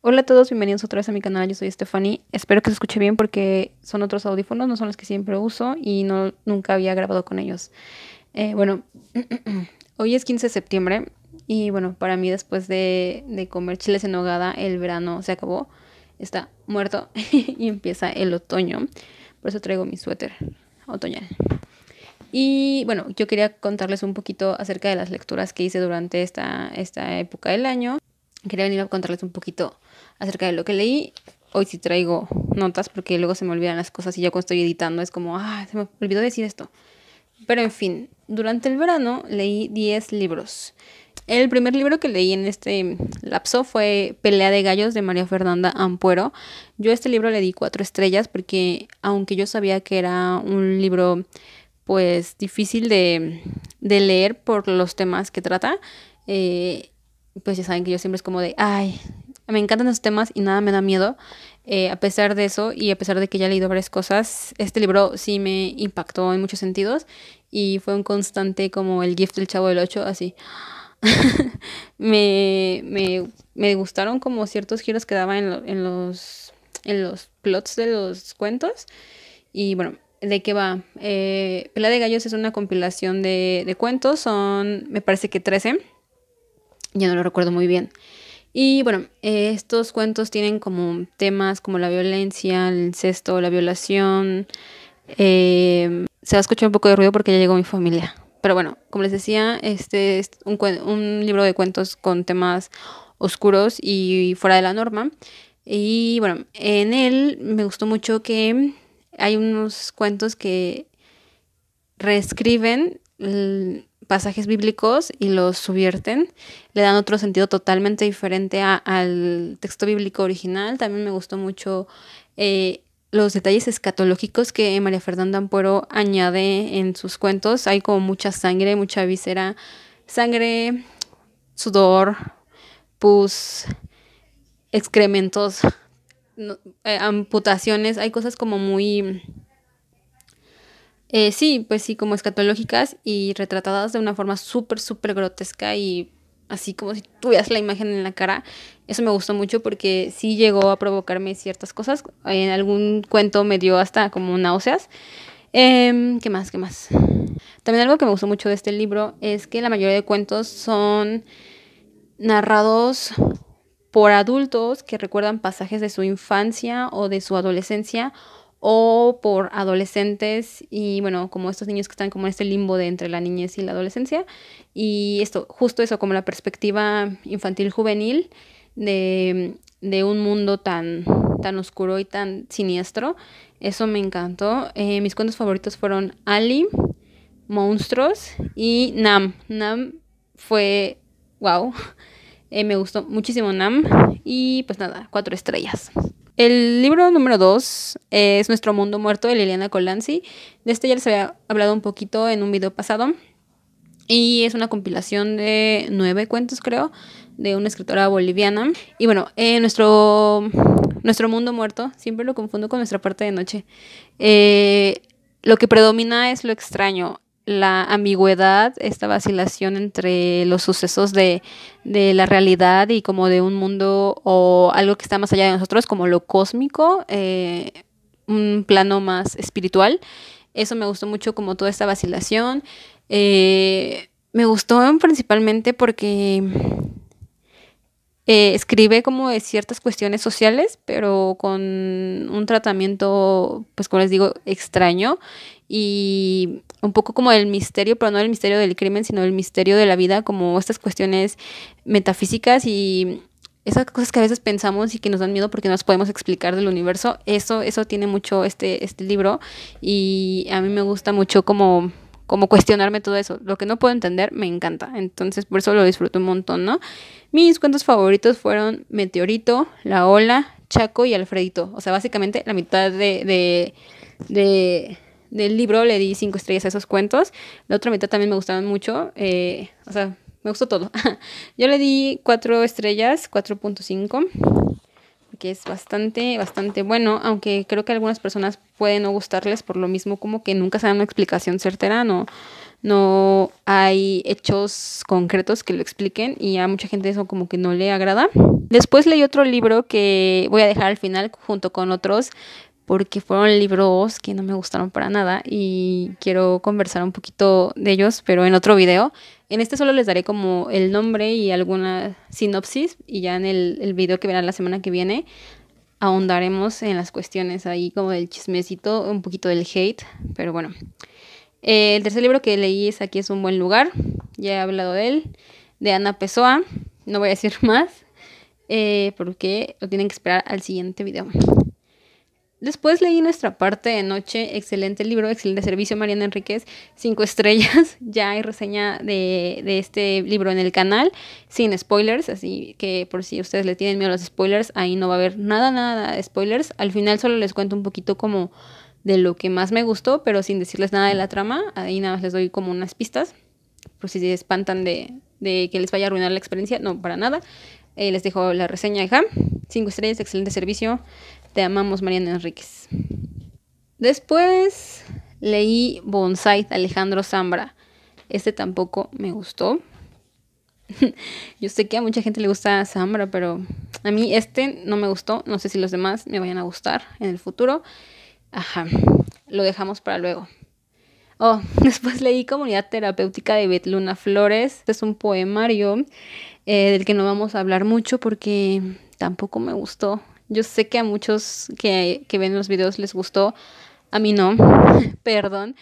Hola a todos, bienvenidos otra vez a mi canal, yo soy Stephanie. Espero que se escuche bien porque son otros audífonos, no son los que siempre uso y no, nunca había grabado con ellos. Eh, bueno, hoy es 15 de septiembre y bueno, para mí después de, comer chiles en hogada, el verano se acabó, está muerto y empieza el otoño. Por eso traigo mi suéter otoñal. Y bueno, yo quería contarles un poquito acerca de las lecturas que hice durante esta, esta época del año quería venir a contarles un poquito acerca de lo que leí. Hoy sí traigo notas porque luego se me olvidan las cosas y ya cuando estoy editando es como, ah, se me olvidó decir esto. Pero en fin, durante el verano leí 10 libros. El primer libro que leí en este lapso fue Pelea de Gallos de María Fernanda Ampuero. Yo a este libro le di cuatro estrellas porque aunque yo sabía que era un libro pues difícil de, de leer por los temas que trata, eh, pues ya saben que yo siempre es como de, ay, me encantan esos temas y nada me da miedo. Eh, a pesar de eso y a pesar de que ya he leído varias cosas, este libro sí me impactó en muchos sentidos y fue un constante como el gift del chavo del 8, así. me, me, gustaron como ciertos giros que daba en, los, en los plots de los cuentos. Y bueno, ¿de qué va? Eh, Pela de Gallos es una compilación de, de cuentos, son me parece que 13 ya no lo recuerdo muy bien. Y bueno, eh, estos cuentos tienen como temas como la violencia, el incesto, la violación. Eh, se va a escuchar un poco de ruido porque ya llegó mi familia. Pero bueno, como les decía, este es un, un libro de cuentos con temas oscuros y fuera de la norma. Y bueno, en él me gustó mucho que hay unos cuentos que reescriben pasajes bíblicos y los subvierten, le dan otro sentido totalmente diferente al texto bíblico original. También me gustó mucho eh, los detalles escatológicos que María Fernanda Ampuero añade en sus cuentos. Hay como mucha sangre, mucha visera, sangre, sudor, pus, excrementos, eh, amputaciones. Hay cosas como muy eh, sí, pues sí, como escatológicas y retratadas de una forma súper, súper grotesca y así como si tuvieras la imagen en la cara. Eso me gustó mucho porque sí llegó a provocarme ciertas cosas. En algún cuento me dio hasta como náuseas. Em, ¿Qué más? ¿Qué más? También algo que me gustó mucho de este libro es que la mayoría de cuentos son narrados por adultos que recuerdan pasajes de su infancia o de su adolescencia o por adolescentes y bueno, como estos niños que están como en este limbo de entre la niñez y la adolescencia. Y esto, justo eso, como la perspectiva infantil juvenil de, un mundo tan, tan oscuro y tan siniestro. Eso me encantó. Eh, mis cuentos favoritos fueron Ali, Monstruos y Nam. Nam fue wow. Eh, me gustó muchísimo Nam. Y pues nada, cuatro estrellas. El libro número dos es Nuestro Mundo Muerto de Liliana Colanzi. De este ya les había hablado un poquito en un video pasado. Y es una compilación de nueve cuentos, creo, de una escritora boliviana. Y bueno, eh, nuestro, nuestro Mundo Muerto, siempre lo confundo con nuestra parte de noche. Eh, lo que predomina es lo extraño la ambigüedad, esta vacilación entre los sucesos de, la realidad y como de un mundo o algo que está más allá de nosotros, como lo cósmico, eh, un plano más espiritual. Eso me gustó mucho como toda esta vacilación. Eh, me gustó principalmente porque eh, escribe como de ciertas cuestiones sociales, pero con un tratamiento, pues como les digo, extraño y un poco como el misterio, pero no el misterio del crimen, sino el misterio de la vida, como estas cuestiones metafísicas y esas cosas que a veces pensamos y que nos dan miedo porque no las podemos explicar del universo. Eso, eso tiene mucho este, este libro y a mí me gusta mucho como como cuestionarme todo eso. Lo que no puedo entender me encanta. Entonces, por eso lo disfruto un montón, ¿no? Mis cuentos favoritos fueron Meteorito, La Ola, Chaco y Alfredito. O sea, básicamente la mitad de, de del libro le di cinco estrellas a esos cuentos. La otra mitad también me gustaron mucho. Eh, o sea, me gustó todo. Yo le di cuatro estrellas, 4.5 que es bastante, bastante bueno, aunque creo que algunas personas pueden no gustarles por lo mismo como que nunca se dan una explicación certera, no hay hechos concretos que lo expliquen y a mucha gente eso como que no le agrada. Después leí otro libro que voy a dejar al final junto con otros porque fueron libros que no me gustaron para nada y quiero conversar un poquito de ellos, pero en otro video. En este solo les daré como el nombre y alguna sinopsis y ya en el, video que verán la semana que viene ahondaremos en las cuestiones ahí como del chismecito, un poquito del hate, pero bueno. Eh, el tercer libro que leí es Aquí es un buen lugar, ya he hablado de él, de Ana Pessoa, no voy a decir más, eh, porque lo tienen que esperar al siguiente video. Después leí Nuestra parte de noche, excelente libro, excelente servicio, Mariana Enríquez, cinco estrellas. Ya hay reseña de, este libro en el canal, sin spoilers, así que por si ustedes le tienen miedo a los spoilers, ahí no va a haber nada, nada de spoilers. Al final solo les cuento un poquito como de lo que más me gustó, pero sin decirles nada de la trama, ahí nada más les doy como unas pistas, por si se espantan de, que les vaya a arruinar la experiencia, no, para nada. Eh, les dejo la reseña hija, cinco estrellas, excelente servicio. Te amamos, Mariana Enríquez. Después leí Bonsai de Alejandro Zambra. Este tampoco me gustó. Yo sé que a mucha gente le gusta Zambra, pero a mí este no me gustó. No sé si los demás me vayan a gustar en el futuro. Ajá, lo dejamos para luego. Oh, después leí Comunidad Terapéutica de Betluna Flores. Este es un poemario eh, del que no vamos a hablar mucho porque tampoco me gustó. Yo sé que a muchos que, ven los videos les gustó, a mí no, perdón.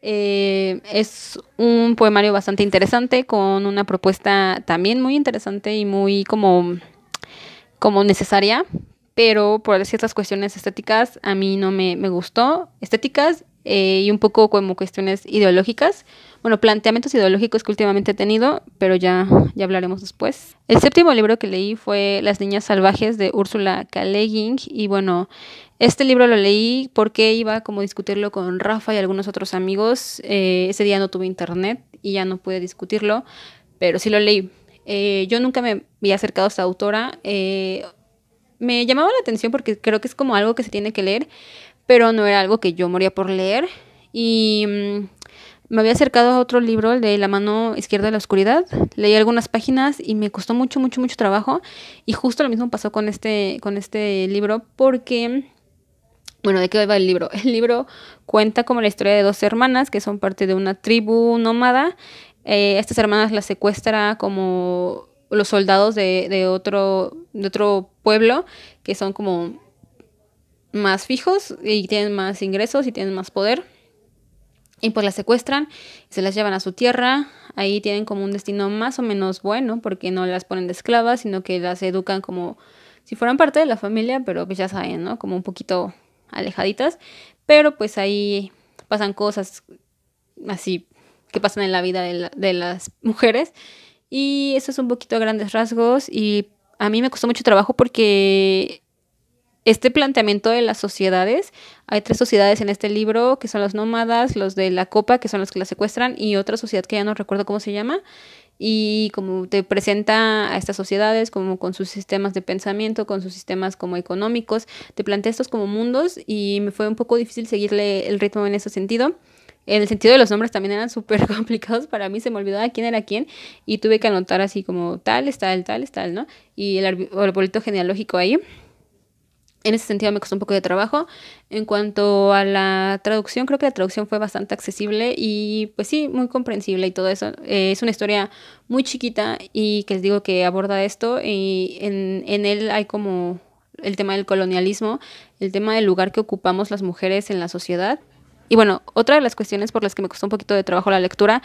Eh, es un poemario bastante interesante con una propuesta también muy interesante y muy como, como necesaria, pero por ciertas cuestiones estéticas a mí no me, gustó, estéticas eh, y un poco como cuestiones ideológicas bueno, planteamientos ideológicos que últimamente he tenido, pero ya, ya hablaremos después. El séptimo libro que leí fue Las Niñas Salvajes de Úrsula K. y bueno, este libro lo leí porque iba como a discutirlo con Rafa y algunos otros amigos. Eh, ese día no tuve internet y ya no pude discutirlo, pero sí lo leí. Eh, yo nunca me había acercado a esta autora. Eh, me llamaba la atención porque creo que es como algo que se tiene que leer, pero no era algo que yo moría por leer. Y mm, me había acercado a otro libro, el de La mano izquierda de la oscuridad. Leí algunas páginas y me costó mucho, mucho, mucho trabajo. Y justo lo mismo pasó con este, con este libro porque... Bueno, ¿de qué va el libro? El libro cuenta como la historia de dos hermanas que son parte de una tribu nómada. Eh, estas hermanas las secuestra como los soldados de, otro, de otro pueblo que son como más fijos y tienen más ingresos y tienen más poder y pues las secuestran, se las llevan a su tierra, ahí tienen como un destino más o menos bueno, porque no las ponen de esclavas, sino que las educan como si fueran parte de la familia, pero que pues, ya saben, ¿no? Como un poquito alejaditas, pero pues ahí pasan cosas así que pasan en la vida de, de las mujeres. Y eso es un poquito a grandes rasgos y a mí me costó mucho trabajo porque este planteamiento de las sociedades. Hay tres sociedades en este libro, que son las nómadas, los de la copa, que son los que la secuestran, y otra sociedad que ya no recuerdo cómo se llama, y como te presenta a estas sociedades, como con sus sistemas de pensamiento, con sus sistemas como económicos, te plantea estos como mundos y me fue un poco difícil seguirle el ritmo en ese sentido. En el sentido de los nombres también eran súper complicados para mí, se me olvidaba quién era quién y tuve que anotar así como tal, está tal, tal, ¿no? Y el arbolito genealógico ahí en ese sentido me costó un poco de trabajo. En cuanto a la traducción, creo que la traducción fue bastante accesible y pues sí, muy comprensible y todo eso. Eh, es una historia muy chiquita y que les digo que aborda esto y en, en él hay como el tema del colonialismo, el tema del lugar que ocupamos las mujeres en la sociedad. Y bueno, otra de las cuestiones por las que me costó un poquito de trabajo la lectura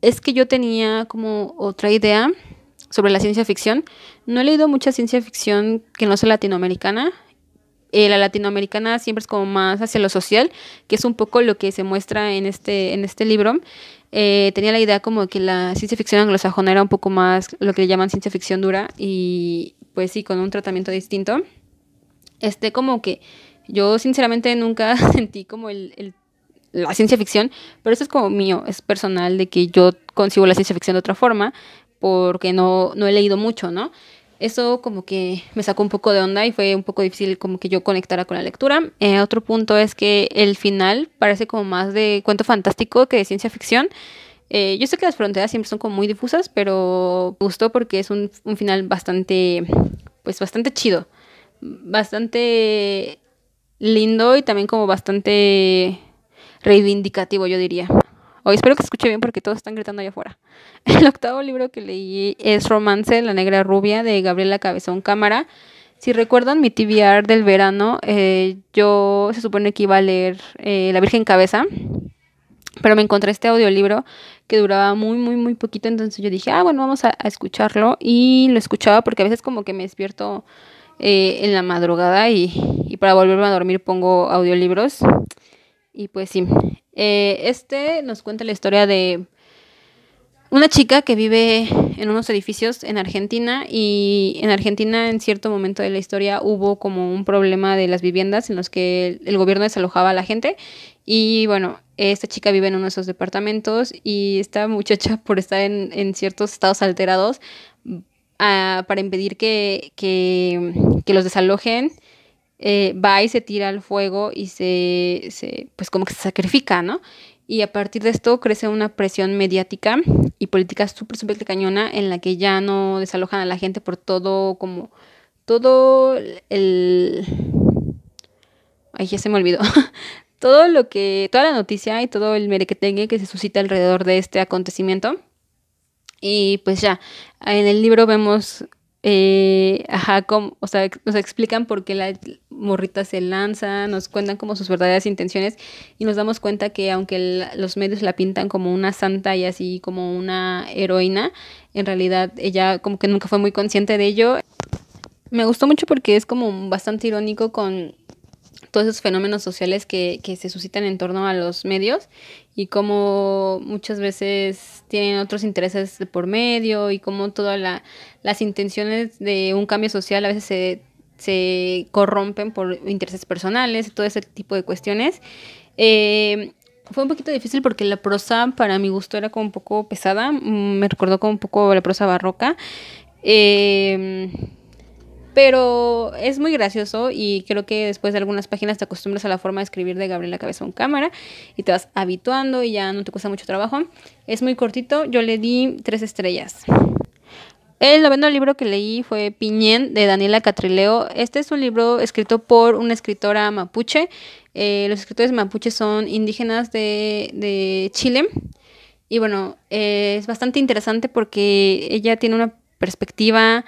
es que yo tenía como otra idea sobre la ciencia ficción. No he leído mucha ciencia ficción que no sea latinoamericana. Eh, la latinoamericana siempre es como más hacia lo social, que es un poco lo que se muestra en este, en este libro. Eh, tenía la idea como que la ciencia ficción anglosajona era un poco más lo que le llaman ciencia ficción dura y pues sí, con un tratamiento distinto. Este como que yo sinceramente nunca sentí como la ciencia ficción, pero eso es como mío, es personal de que yo consigo la ciencia ficción de otra forma porque no, no he leído mucho, ¿no? Eso como que me sacó un poco de onda y fue un poco difícil como que yo conectara con la lectura. Eh, otro punto es que el final parece como más de cuento fantástico que de ciencia ficción. Eh, yo sé que las fronteras siempre son como muy difusas, pero me gustó porque es un final bastante, pues bastante chido, bastante lindo y también como bastante reivindicativo, yo diría espero que se escuche bien porque todos están gritando allá afuera. El octavo libro que leí es Romance, la negra rubia, de Gabriela Cabezón Cámara. Si recuerdan mi TBR del verano, eh, yo se supone que iba a leer eh, La Virgen Cabeza, pero me encontré este audiolibro que duraba muy, muy, muy poquito, entonces yo dije, ah, bueno, vamos a, escucharlo y lo escuchaba porque a veces como que me despierto eh, en la madrugada y, y, para volverme a dormir pongo audiolibros y pues sí, eh, este nos cuenta la historia de una chica que vive en unos edificios en Argentina y en Argentina en cierto momento de la historia hubo como un problema de las viviendas en los que el gobierno desalojaba a la gente y bueno, esta chica vive en uno de esos departamentos y esta muchacha por estar en, en ciertos estados alterados ah, para impedir que, que, que los desalojen eh, va y se tira al fuego y se, se, pues como que se sacrifica, ¿no? Y a partir de esto crece una presión mediática y política súper, súper cañona en la que ya no desalojan a la gente por todo, como todo el... Ay, ya se me olvidó. todo lo que, toda la noticia y todo el merequetengue que se suscita alrededor de este acontecimiento. Y pues ya, en el libro vemos eh, ajá, como, o sea, nos explican por qué la morrita se lanza, nos cuentan como sus verdaderas intenciones y nos damos cuenta que aunque los medios la pintan como una santa y así como una heroína, en realidad ella como que nunca fue muy consciente de ello. Me gustó mucho porque es como bastante irónico con todos esos fenómenos sociales que, se suscitan en torno a los medios y cómo muchas veces tienen otros intereses por medio y cómo todas la, las intenciones de un cambio social a veces se, corrompen por intereses personales y todo ese tipo de cuestiones. Eh, fue un poquito difícil porque la prosa para mi gusto era como un poco pesada, mm, me recordó como un poco la prosa barroca. Eh, pero es muy gracioso y creo que después de algunas páginas te acostumbras a la forma de escribir de Gabriela en Cámara y te vas habituando y ya no te cuesta mucho trabajo. Es muy cortito, yo le di tres estrellas. El noveno libro que leí fue Piñén de Daniela Catrileo. Este es un libro escrito por una escritora mapuche. Eh, los escritores mapuche son indígenas de, Chile. Y bueno, eh, es bastante interesante porque ella tiene una perspectiva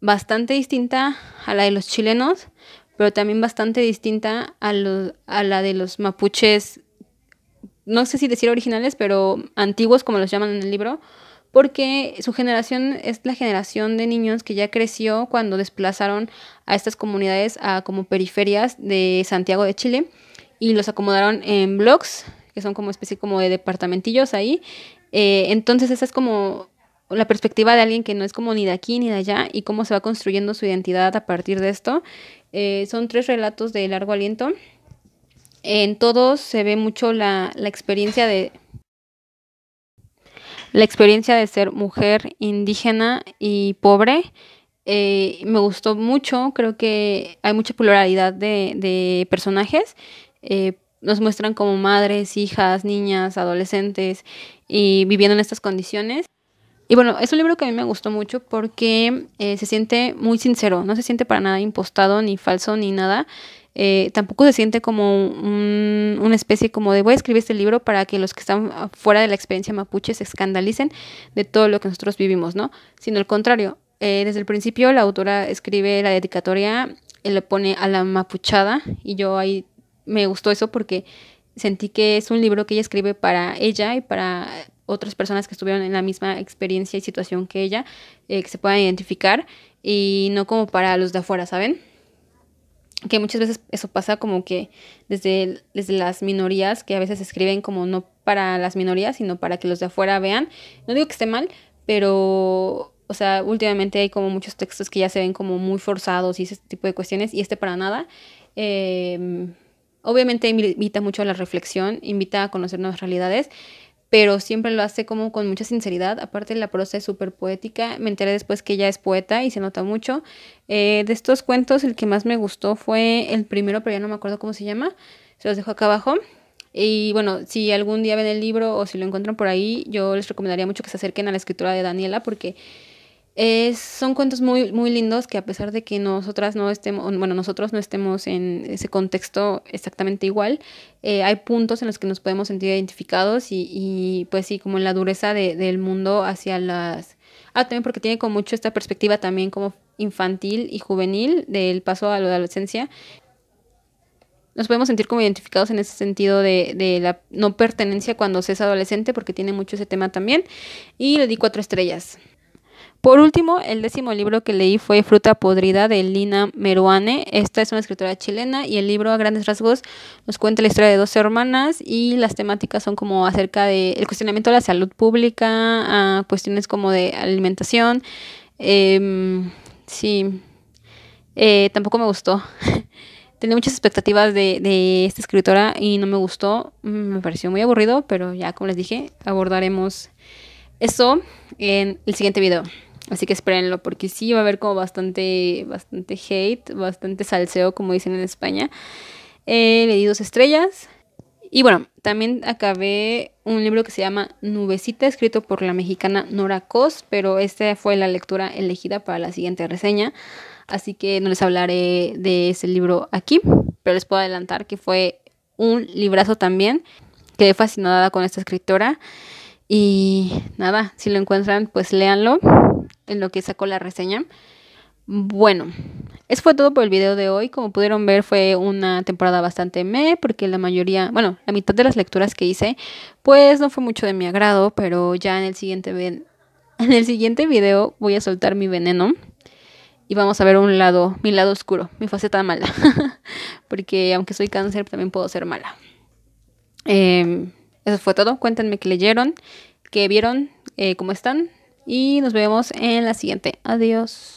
bastante distinta a la de los chilenos, pero también bastante distinta a, a la de los mapuches, no sé si decir originales, pero antiguos, como los llaman en el libro, porque su generación es la generación de niños que ya creció cuando desplazaron a estas comunidades a como periferias de Santiago de Chile y los acomodaron en blogs, que son como especie como de departamentillos ahí. Eh, entonces esa es como la perspectiva de alguien que no es como ni de aquí ni de allá y cómo se va construyendo su identidad a partir de esto. Eh, son tres relatos de largo aliento. En todos se ve mucho la, la experiencia de la experiencia de ser mujer indígena y pobre. Eh, me gustó mucho, creo que hay mucha pluralidad de, personajes. Eh, nos muestran como madres, hijas, niñas, adolescentes y viviendo en estas condiciones. Y bueno, es un libro que a mí me gustó mucho porque eh, se siente muy sincero, no se siente para nada impostado, ni falso, ni nada. Eh, tampoco se siente como una especie como de voy a escribir este libro para que los que están fuera de la experiencia mapuche se escandalicen de todo lo que nosotros vivimos, ¿no? Sino al contrario, eh, desde el principio la autora escribe la dedicatoria, le pone a la mapuchada y yo ahí me gustó eso porque sentí que es un libro que ella escribe para ella y para otras personas que estuvieron en la misma experiencia y situación que ella, eh, que se puedan identificar y no como para los de afuera, ¿saben? Que muchas veces eso pasa como que desde, las minorías, que a veces escriben como no para las minorías, sino para que los de afuera vean. No digo que esté mal, pero o sea, últimamente hay como muchos textos que ya se ven como muy forzados y ese tipo de cuestiones, y este para nada. Em, obviamente invita mucho a la reflexión, invita a conocer nuevas realidades, pero siempre lo hace como con mucha sinceridad. Aparte la prosa es súper poética. Me enteré después que ella es poeta y se nota mucho. Eh, de estos cuentos, el que más me gustó fue el primero, pero ya no me acuerdo cómo se llama. Se los dejo acá abajo. Y bueno, si algún día ven el libro o si lo encuentran por ahí, yo les recomendaría mucho que se acerquen a la escritura de Daniela porque son cuentos muy, muy lindos que a pesar de que nosotras no estemos, bueno, nosotros no estemos en ese contexto exactamente igual, eh, hay puntos en los que nos podemos sentir identificados y, y pues sí, como en la dureza del mundo hacia las... Ah, también porque tiene como mucho esta perspectiva también como infantil y juvenil del paso a la adolescencia. Nos podemos sentir como identificados en ese sentido de, de la no pertenencia cuando se es adolescente, porque tiene mucho ese tema también. Y le di cuatro estrellas. Por último, el décimo libro que leí fue Fruta Podrida de Lina Meruane. Esta es una escritora chilena y el libro a grandes rasgos nos cuenta la historia de dos hermanas y las temáticas son como acerca del el cuestionamiento de la salud pública, a cuestiones como de alimentación. Em, sí, eh, tampoco me gustó. Tenía muchas expectativas de, de esta escritora y no me gustó. Mm, me pareció muy aburrido, pero ya como les dije, abordaremos eso en el siguiente video. Así que espérenlo, porque sí va a haber como bastante, bastante hate, bastante salseo, como dicen en España. Eh, le di dos estrellas. Y bueno, también acabé un libro que se llama Nubecita, escrito por la mexicana Nora Cos, pero esta fue la lectura elegida para la siguiente reseña. Así que no les hablaré de ese libro aquí, pero les puedo adelantar que fue un librazo también. Quedé fascinada con esta escritora. Y nada, si lo encuentran, pues léanlo en lo que sacó la reseña. Bueno, eso fue todo por el video de hoy. Como pudieron ver, fue una temporada bastante meh, porque la mayoría, bueno, la mitad de las lecturas que hice, pues no fue mucho de mi agrado, pero ya en el siguiente, en el siguiente video voy a soltar mi veneno y vamos a ver un lado, mi lado oscuro, mi faceta mala, porque aunque soy cáncer, también puedo ser mala. Em, eso fue todo. Cuéntenme que leyeron, Que vieron, eh, cómo están y nos vemos en la siguiente. Adiós.